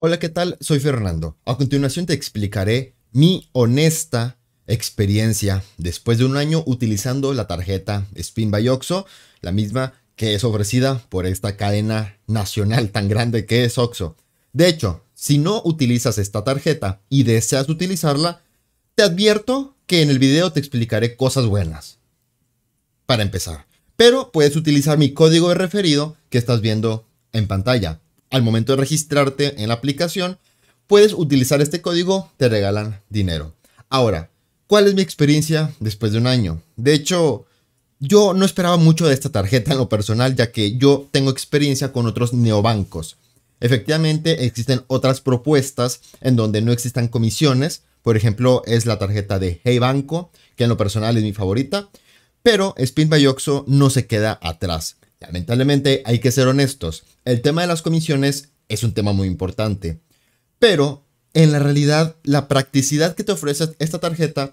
Hola, ¿qué tal? Soy Fernando. A continuación te explicaré mi honesta experiencia después de un año utilizando la tarjeta Spin by Oxo, la misma que es ofrecida por esta cadena nacional tan grande que es Oxo. De hecho, si no utilizas esta tarjeta y deseas utilizarla, te advierto que en el video te explicaré cosas buenas. Para empezar. Pero puedes utilizar mi código de referido que estás viendo en pantalla al momento de registrarte en la aplicación, puedes utilizar este código, te regalan dinero. Ahora, ¿cuál es mi experiencia después de un año? De hecho, yo no esperaba mucho de esta tarjeta en lo personal, ya que yo tengo experiencia con otros neobancos. Efectivamente, existen otras propuestas en donde no existan comisiones. Por ejemplo, es la tarjeta de Hey Banco, que en lo personal es mi favorita. Pero Spin by Oxo no se queda atrás. Lamentablemente hay que ser honestos, el tema de las comisiones es un tema muy importante, pero en la realidad la practicidad que te ofrece esta tarjeta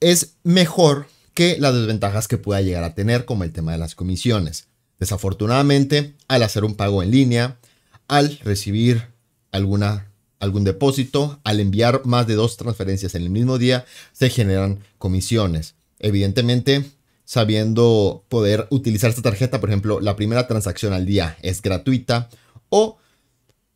es mejor que las desventajas que pueda llegar a tener como el tema de las comisiones. Desafortunadamente, al hacer un pago en línea, al recibir alguna, algún depósito, al enviar más de dos transferencias en el mismo día, se generan comisiones. Evidentemente, sabiendo poder utilizar esta tarjeta. Por ejemplo, la primera transacción al día es gratuita o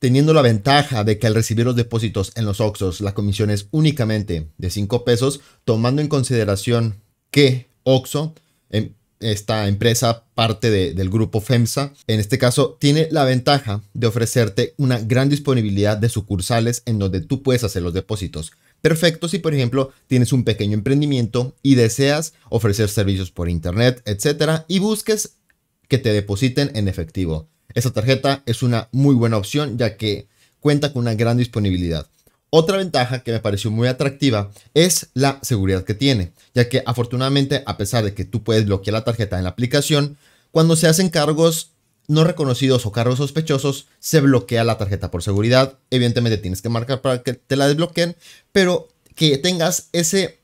teniendo la ventaja de que al recibir los depósitos en los Oxos la comisión es únicamente de 5 pesos, tomando en consideración que Oxo, em, esta empresa parte del grupo FEMSA, en este caso tiene la ventaja de ofrecerte una gran disponibilidad de sucursales en donde tú puedes hacer los depósitos. Perfecto si, por ejemplo, tienes un pequeño emprendimiento y deseas ofrecer servicios por internet, etcétera, y busques que te depositen en efectivo. Esta tarjeta es una muy buena opción ya que cuenta con una gran disponibilidad. Otra ventaja que me pareció muy atractiva es la seguridad que tiene, ya que afortunadamente a pesar de que tú puedes bloquear la tarjeta en la aplicación, cuando se hacen cargos no reconocidos o cargos sospechosos, se bloquea la tarjeta por seguridad. Evidentemente tienes que marcar para que te la desbloqueen, pero que tengas ese,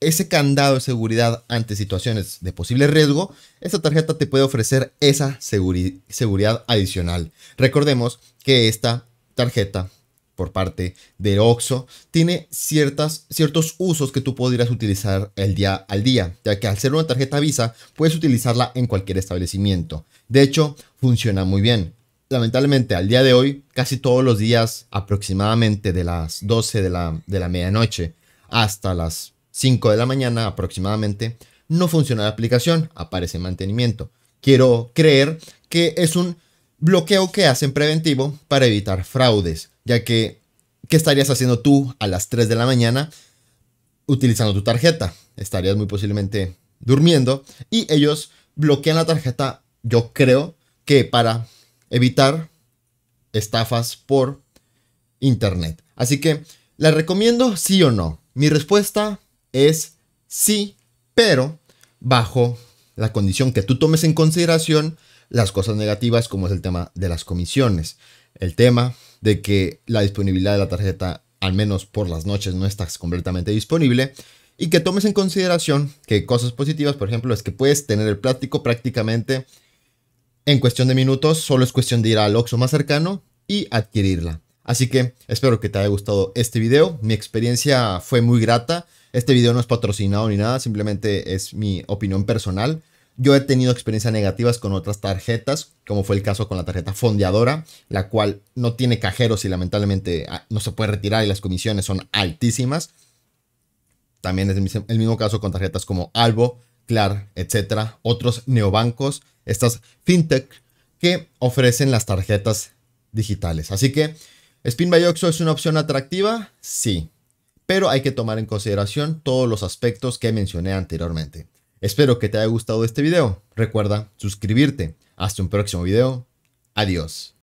ese candado de seguridad ante situaciones de posible riesgo, esta tarjeta te puede ofrecer esa seguridad adicional. Recordemos que esta tarjeta por parte de Oxo tiene ciertas, ciertos usos que tú podrías utilizar el día al día, ya que al ser una tarjeta Visa puedes utilizarla en cualquier establecimiento. De hecho, funciona muy bien. Lamentablemente, al día de hoy, casi todos los días, aproximadamente de las 12 de la, de la medianoche hasta las 5 de la mañana aproximadamente, no funciona la aplicación, aparece mantenimiento. Quiero creer que es un bloqueo que hacen preventivo para evitar fraudes ya que ¿qué estarías haciendo tú a las 3 de la mañana utilizando tu tarjeta? Estarías muy posiblemente durmiendo y ellos bloquean la tarjeta, yo creo que para evitar estafas por internet. Así que, ¿la recomiendo sí o no? Mi respuesta es sí, pero bajo la condición que tú tomes en consideración las cosas negativas como es el tema de las comisiones, el tema de que la disponibilidad de la tarjeta, al menos por las noches, no estás completamente disponible. Y que tomes en consideración que cosas positivas, por ejemplo, es que puedes tener el plástico prácticamente en cuestión de minutos. Solo es cuestión de ir al Oxxo más cercano y adquirirla. Así que espero que te haya gustado este video. Mi experiencia fue muy grata. Este video no es patrocinado ni nada, simplemente es mi opinión personal. Yo he tenido experiencias negativas con otras tarjetas, como fue el caso con la tarjeta fondeadora, la cual no tiene cajeros y lamentablemente ah, no se puede retirar y las comisiones son altísimas. También es el mismo caso con tarjetas como Albo, Clar, etcétera, otros neobancos, estas fintech que ofrecen las tarjetas digitales. Así que Spin by Oxo es una opción atractiva, sí, pero hay que tomar en consideración todos los aspectos que mencioné anteriormente. Espero que te haya gustado este video. Recuerda suscribirte. Hasta un próximo video. Adiós.